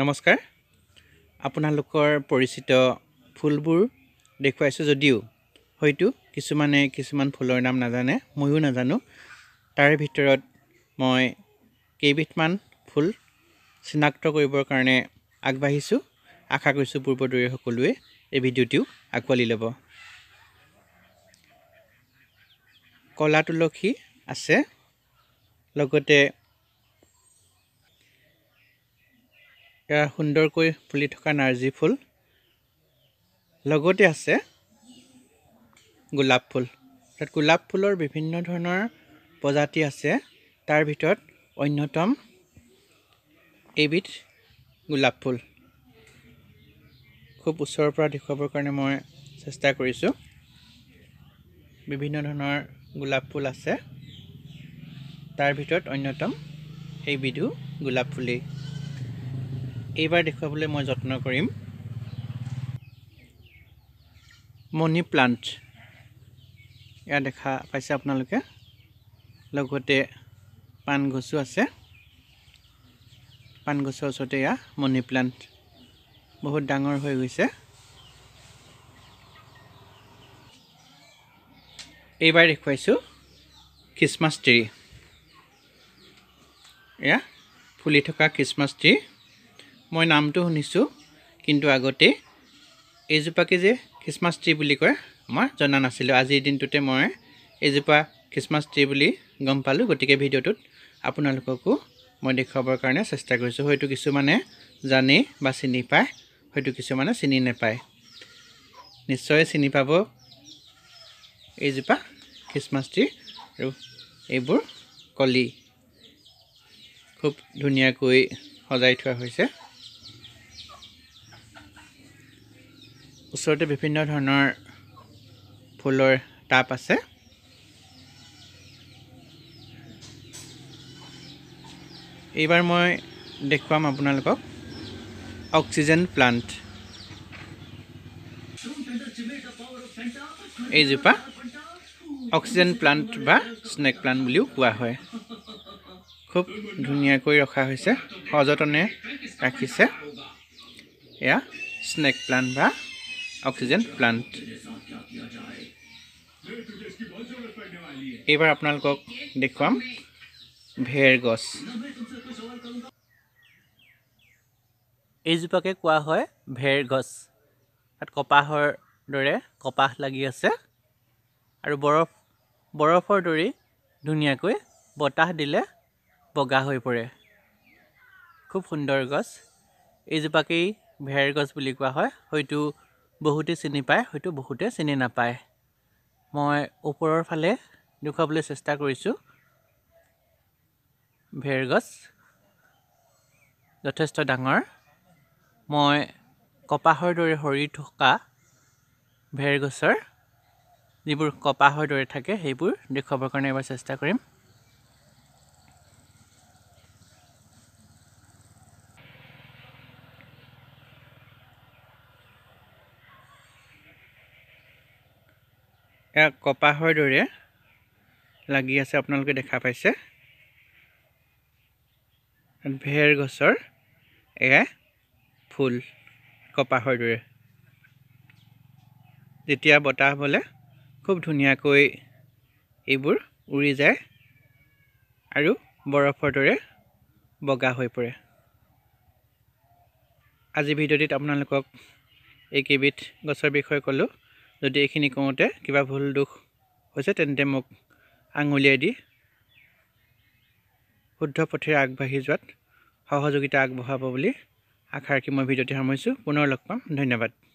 নমস্কাৰ আপোনালোকৰ পৰিচিত ফুলবোৰ দেখুৱাইছোঁ যদিও হয়তো কিছুমানে কিছুমান ফুলৰ নাম নাজানে ময়ো নাজানো তাৰ ভিতৰত মই কেইবিধমান ফুল চিনাক্ত কৰিবৰ কাৰণে আগবাঢ়িছোঁ আশা কৰিছোঁ পূৰ্বদৰে সকলোৱে এই ভিডিঅ'টিও আঁকোৱালি ল'ব কলা তুলসী আছে লগতে সুন্দৰকৈ ফুলি থকা নাৰ্জি ফুল লগতে আছে গোলাপ ফুল অৰ্থাৎ গোলাপ ফুলৰ বিভিন্ন ধৰণৰ প্ৰজাতি আছে তাৰ ভিতৰত অন্যতম এইবিধ গোলাপ ফুল খুব ওচৰৰ পৰা দেখুৱাবৰ কাৰণে মই চেষ্টা কৰিছোঁ বিভিন্ন ধৰণৰ গোলাপ ফুল আছে তাৰ ভিতৰত অন্যতম এইবিধো গোলাপ ফুলেই এইবাৰ দেখুৱাবলৈ মই যত্ন কৰিম মনি প্লান্ট ইয়াত দেখা পাইছে আপোনালোকে লগতে পাণ গছো আছে পাণ গছৰ ওচৰতে এয়া মনি প্লান্ট বহুত ডাঙৰ হৈ গৈছে এইবাৰ দেখুৱাইছোঁ খ্ৰীষ্টমাছ ট্ৰি এয়া ফুলি থকা খ্ৰীষ্টমাছ ট্ৰি মই নামটো শুনিছোঁ কিন্তু আগতে এইজোপাকে যে খ্ৰীষ্টমাছ ট্ৰি বুলি কয় মই জনা নাছিলোঁ আজিৰ দিনটোতে মই এইজোপা খ্ৰীষ্টমাছ ট্ৰি বুলি গম পালোঁ গতিকে ভিডিঅ'টোত আপোনালোককো মই দেখুৱাবৰ কাৰণে চেষ্টা কৰিছোঁ হয়তো কিছুমানে জানেই বা চিনি পায় হয়তো কিছুমানে চিনি নাপায় নিশ্চয় চিনি পাব এইজোপা খ্ৰীষ্টমাছ ট্ৰি আৰু এইবোৰ কলি খুব ধুনীয়াকৈ সজাই থোৱা হৈছে ওচৰতে বিভিন্ন ধৰণৰ ফুলৰ টাপ আছে এইবাৰ মই দেখুৱাম আপোনালোকক অক্সিজেন প্লাণ্ট এইজোপা অক্সিজেন প্লাণ্ট বা স্নেক প্লাণ্ট বুলিও কোৱা হয় খুব ধুনীয়াকৈ ৰখা হৈছে সযতনে ৰাখিছে এয়া স্নেক প্লাণ্ট বা অক্সিজেন প্লান্ট এইবাৰ আপোনালোকক দেখুৱাম ভেৰ গছ এইজোপাকে কোৱা হয় ভেৰ গছ তাত কপাহৰ দৰে কপাহ লাগি আছে আৰু বৰফ বৰফৰ দৰেই ধুনীয়াকৈ বতাহ দিলে বগা হৈ পৰে খুব সুন্দৰ গছ এইজোপাকেই ভেৰ গছ বুলি কোৱা হয় হয়তো বহুতে চিনি পায় হয়তো বহুতে চিনি নাপায় মই ওপৰৰ ফালে দেখুৱাবলৈ চেষ্টা কৰিছোঁ ভেৰ গছ যথেষ্ট ডাঙৰ মই কপাহৰ দৰে সৰি থকা ভেৰ গছৰ যিবোৰ কপাহৰ দৰে থাকে সেইবোৰ দেখুৱাবৰ কাৰণে এবাৰ চেষ্টা কৰিম কপাহৰ দৰে লাগি আছে আপোনালোকে দেখা পাইছে ভেৰ গছৰ এয়া ফুল কপাহৰ দৰে যেতিয়া বতাহ বলে খুব ধুনীয়াকৈ এইবোৰ উৰি যায় আৰু বৰফৰ দৰে বগা হৈ পৰে আজি ভিডিঅ'টিত আপোনালোকক এইকেইবিধ গছৰ বিষয়ে ক'লোঁ যদি এইখিনি কওঁতে কিবা ভুল দুখ হৈছে তেন্তে মোক আঙুলিয়াই দি শুদ্ধ পথেৰে আগবাঢ়ি যোৱাত সহযোগিতা আগবঢ়াব বুলি আশা ৰাখি মই ভিডিঅ'টি সামৰিছোঁ পুনৰ লগ পাম ধন্যবাদ